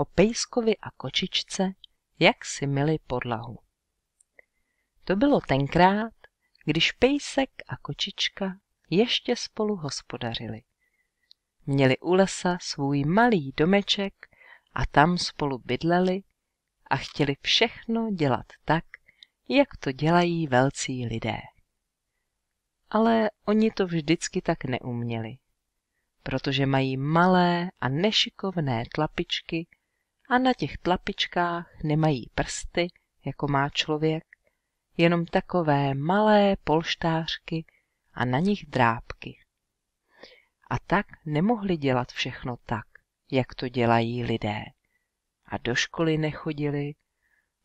o pejskovi a kočičce, jak si mili podlahu. To bylo tenkrát, když pejsek a kočička ještě spolu hospodařili. Měli u lesa svůj malý domeček a tam spolu bydleli a chtěli všechno dělat tak, jak to dělají velcí lidé. Ale oni to vždycky tak neuměli, protože mají malé a nešikovné tlapičky a na těch tlapičkách nemají prsty, jako má člověk, jenom takové malé polštářky a na nich drápky. A tak nemohli dělat všechno tak, jak to dělají lidé. A do školy nechodili,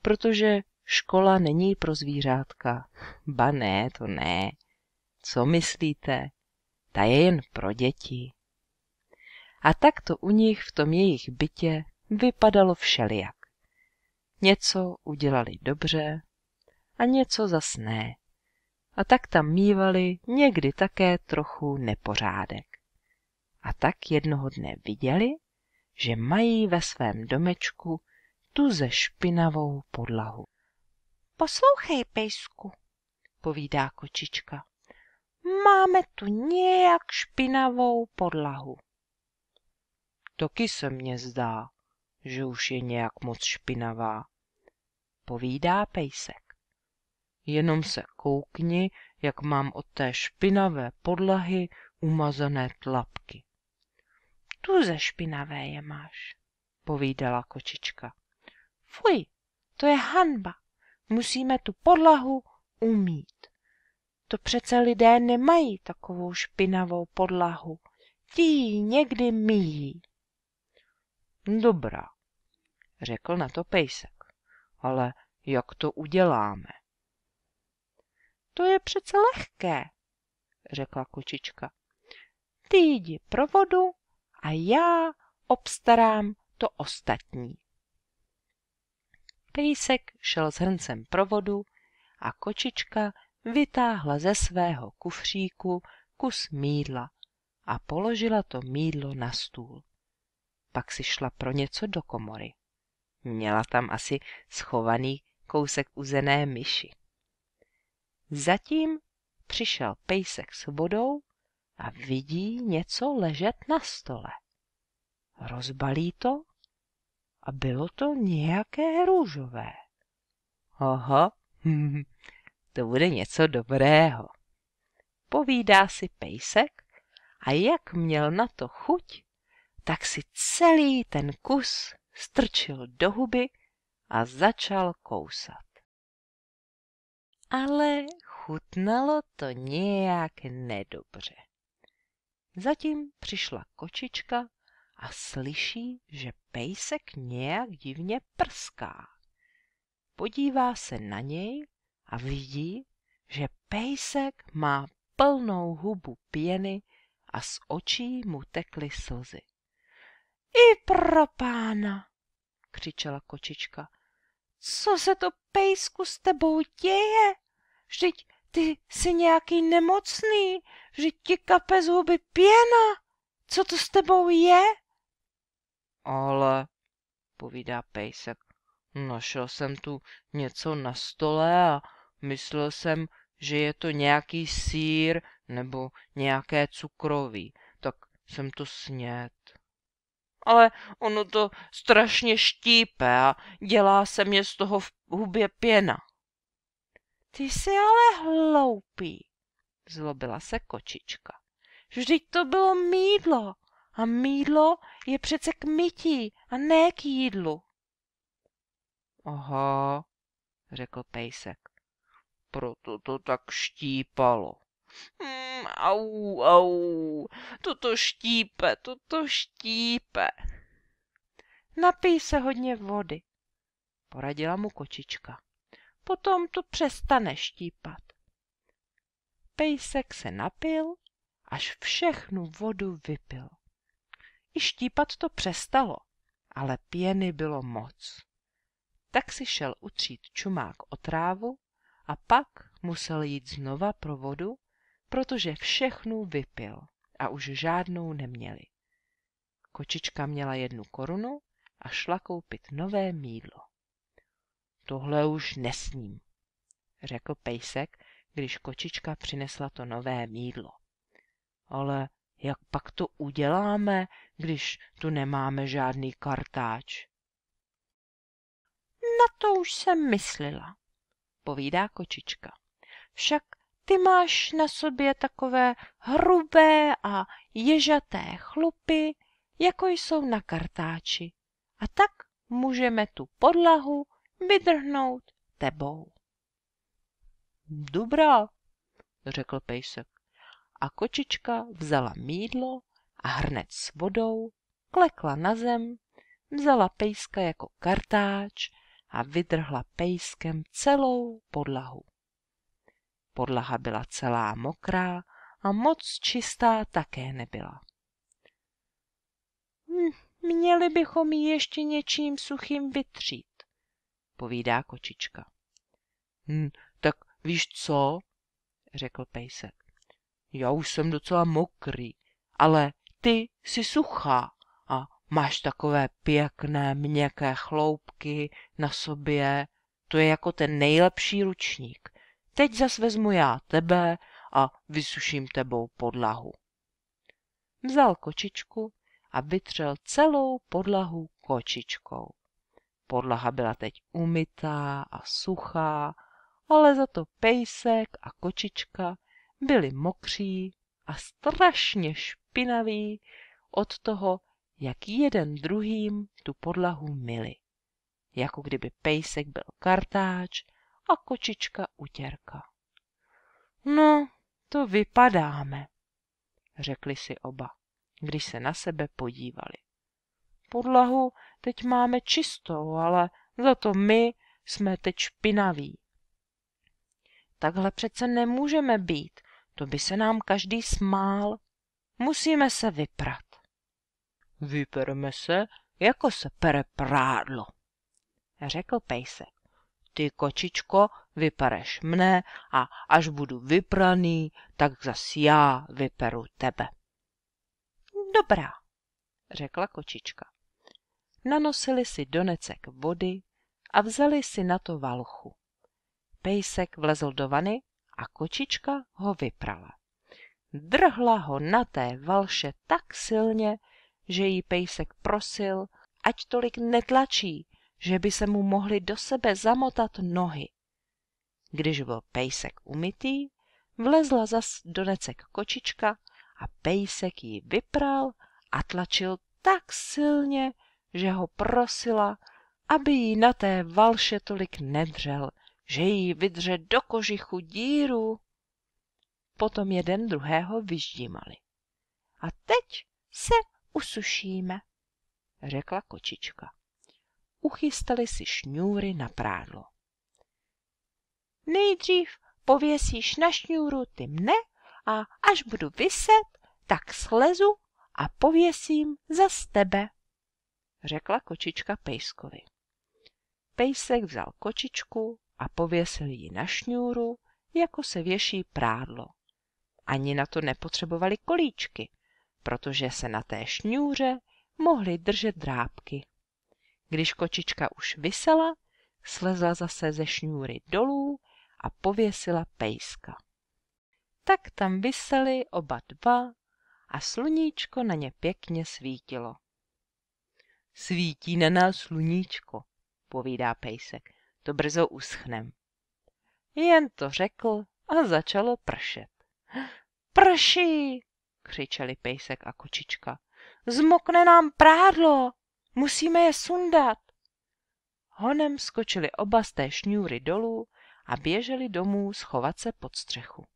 protože škola není pro zvířátka. Ba ne, to ne. Co myslíte? Ta je jen pro děti. A tak to u nich v tom jejich bytě Vypadalo všelijak. Něco udělali dobře a něco zas ne. A tak tam mývali někdy také trochu nepořádek. A tak jednoho dne viděli, že mají ve svém domečku tu ze špinavou podlahu. Poslouchej, pejsku, povídá kočička. Máme tu nějak špinavou podlahu. Toky se mě zdá, že už je nějak moc špinavá. Povídá pejsek. Jenom se koukni, jak mám od té špinavé podlahy umazané tlapky. Tu ze špinavé je máš, povídala kočička. Fuj, to je hanba. Musíme tu podlahu umít. To přece lidé nemají takovou špinavou podlahu. Ti ji někdy míjí. Dobrá, řekl na to pejsek. Ale jak to uděláme? To je přece lehké, řekla kočička. Ty jdi pro vodu a já obstarám to ostatní. Pejsek šel s hrncem pro vodu a kočička vytáhla ze svého kufříku kus mídla a položila to mídlo na stůl. Pak si šla pro něco do komory. Měla tam asi schovaný kousek uzené myši. Zatím přišel pejsek s vodou a vidí něco ležet na stole. Rozbalí to a bylo to nějaké růžové. Oho, to bude něco dobrého. Povídá si pejsek a jak měl na to chuť, tak si celý ten kus strčil do huby a začal kousat. Ale chutnalo to nějak nedobře. Zatím přišla kočička a slyší, že pejsek nějak divně prská. Podívá se na něj a vidí, že pejsek má plnou hubu pěny a z očí mu tekly slzy. I pro pána, křičela kočička. Co se to pejsku s tebou děje? Vždyť ty jsi nějaký nemocný, vždyť ti kape zuby pěna. Co to s tebou je? Ale, povídá pejsek, našel jsem tu něco na stole a myslel jsem, že je to nějaký sír nebo nějaké cukroví, tak jsem to snědl ale ono to strašně štípe a dělá se mě z toho v hubě pěna. Ty jsi ale hloupý, zlobila se kočička. Vždyť to bylo mídlo a mídlo je přece k mytí a ne k jídlu. Aha, řekl pejsek, proto to tak štípalo. Hmm, au, au, toto štípe, toto štípe. Napij se hodně vody, poradila mu kočička. Potom to přestane štípat. Pejsek se napil, až všechnu vodu vypil. I štípat to přestalo, ale pěny bylo moc. Tak si šel utřít čumák o trávu a pak musel jít znova pro vodu protože všechnu vypil a už žádnou neměli. Kočička měla jednu korunu a šla koupit nové mídlo. Tohle už nesním, řekl pejsek, když kočička přinesla to nové mídlo. Ale jak pak to uděláme, když tu nemáme žádný kartáč? Na to už jsem myslela, povídá kočička. Však ty máš na sobě takové hrubé a ježaté chlupy, jako jsou na kartáči. A tak můžeme tu podlahu vydrhnout tebou. Dobrá, řekl pejsek. A kočička vzala mídlo a hrnec s vodou, klekla na zem, vzala pejska jako kartáč a vydrhla pejskem celou podlahu. Podlaha byla celá mokrá a moc čistá také nebyla. Hm, měli bychom ji ještě něčím suchým vytřít, povídá kočička. Hm, tak víš co, řekl pejsek. Já už jsem docela mokrý, ale ty jsi suchá a máš takové pěkné měkké chloupky na sobě, to je jako ten nejlepší ručník. Teď zas vezmu já tebe a vysuším tebou podlahu. Vzal kočičku a vytřel celou podlahu kočičkou. Podlaha byla teď umytá a suchá, ale za to pejsek a kočička byli mokří a strašně špinaví od toho, jak jeden druhým tu podlahu mili. Jako kdyby pejsek byl kartáč a kočička utěrka. No, to vypadáme, řekli si oba, když se na sebe podívali. Podlahu teď máme čistou, ale za to my jsme teď špinaví. Takhle přece nemůžeme být, to by se nám každý smál. Musíme se vyprat. Vypereme se, jako se pere prádlo, řekl pejsek ty kočičko, vypereš mne a až budu vypraný, tak zas já vyperu tebe. Dobrá, řekla kočička. Nanosili si donecek vody a vzali si na to valchu. Pejsek vlezl do vany a kočička ho vyprala. Drhla ho na té valše tak silně, že jí pejsek prosil, ať tolik netlačí, že by se mu mohly do sebe zamotat nohy. Když byl pejsek umytý, vlezla zas do necek kočička a pejsek ji vypral a tlačil tak silně, že ho prosila, aby jí na té valše tolik nedřel, že jí vydře do kožichu díru. Potom jeden druhého vyždímali. A teď se usušíme, řekla kočička uchystali si šňůry na prádlo. Nejdřív pověsíš na šňůru ty mne a až budu vyset, tak slezu a pověsím za tebe, řekla kočička Pejskovi. Pejsek vzal kočičku a pověsil ji na šňůru, jako se věší prádlo. Ani na to nepotřebovali kolíčky, protože se na té šňůře mohli držet drápky. Když kočička už vysela, slezla zase ze šňůry dolů a pověsila pejska. Tak tam vysely oba dva a sluníčko na ně pěkně svítilo. Svítí na nás sluníčko, povídá pejsek, to brzo uschnem. Jen to řekl a začalo pršet. Prší, křičeli pejsek a kočička. Zmokne nám prádlo. Musíme je sundat. Honem skočili oba z té šňůry dolů a běželi domů schovat se pod střechu.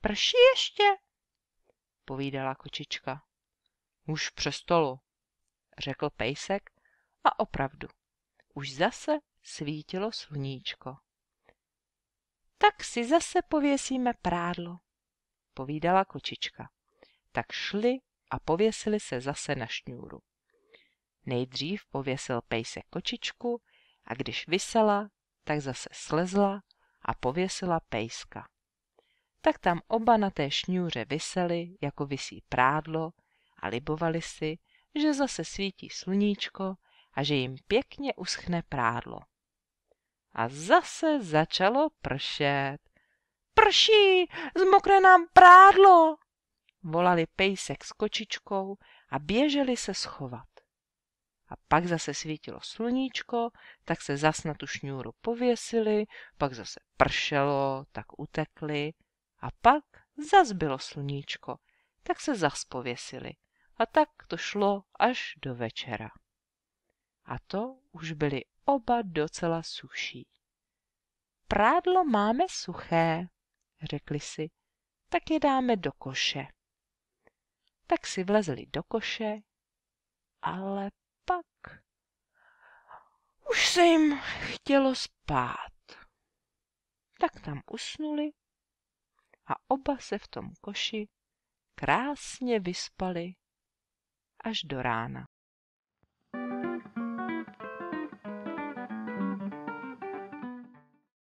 Prší ještě, povídala kočička. Už přestalo, řekl pejsek a opravdu, už zase svítilo sluníčko. Tak si zase pověsíme prádlo, povídala kočička. Tak šli a pověsili se zase na šňůru. Nejdřív pověsil pejse kočičku a když vysela, tak zase slezla a pověsila pejska. Tak tam oba na té šňůře vysely, jako visí prádlo a libovali si, že zase svítí sluníčko a že jim pěkně uschne prádlo. A zase začalo pršet. Prší, zmokne nám prádlo, volali pejsek s kočičkou a běželi se schovat. A pak zase svítilo sluníčko, tak se zas na tu šňůru pověsili, pak zase pršelo, tak utekli. A pak zas bylo sluníčko, tak se zas pověsili. A tak to šlo až do večera. A to už byli oba docela suší. Prádlo máme suché, řekli si, tak je dáme do koše. Tak si vlezli do koše, ale se jim chtělo spát. Tak tam usnuli a oba se v tom koši krásně vyspali až do rána.